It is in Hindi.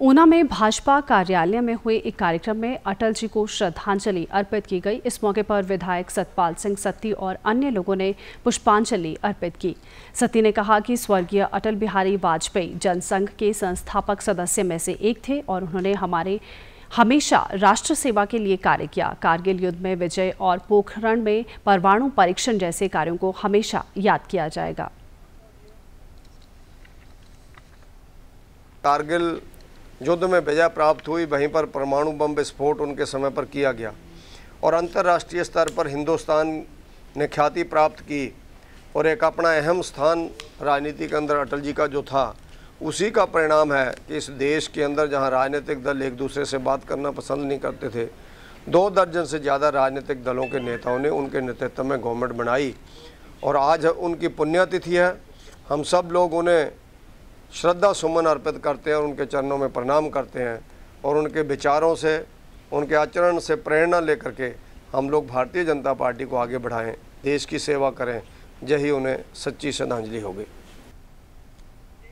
ऊना में भाजपा कार्यालय में हुए एक कार्यक्रम में अटल जी को श्रद्धांजलि अर्पित की गई इस मौके पर विधायक सतपाल सिंह सत्ती और अन्य लोगों ने पुष्पांजलि अर्पित की सत्ती ने कहा कि स्वर्गीय अटल बिहारी वाजपेयी जनसंघ के संस्थापक सदस्य में से एक थे और उन्होंने हमारे हमेशा राष्ट्र सेवा के लिए कार्य किया कारगिल युद्ध में विजय और पोखरण में परमाणु परीक्षण जैसे कार्यों को हमेशा याद किया जाएगा कारगिल युद्ध में विजय प्राप्त हुई वहीं पर परमाणु बम विस्फोट उनके समय पर किया गया और अंतर्राष्ट्रीय स्तर पर हिंदुस्तान ने ख्याति प्राप्त की और एक अपना अहम स्थान राजनीति के अंदर अटल जी का जो था उसी का परिणाम है कि इस देश के अंदर जहां राजनीतिक दल एक दूसरे से बात करना पसंद नहीं करते थे दो दर्जन से ज़्यादा राजनीतिक दलों के नेताओं ने उनके नेतृत्व में गवर्नमेंट बनाई और आज उनकी पुण्यतिथि है हम सब लोग उन्हें श्रद्धा सुमन अर्पित करते हैं और उनके चरणों में प्रणाम करते हैं और उनके विचारों से उनके आचरण से प्रेरणा लेकर के हम लोग भारतीय जनता पार्टी को आगे बढ़ाएं देश की सेवा करें यही उन्हें सच्ची श्रद्धांजलि होगी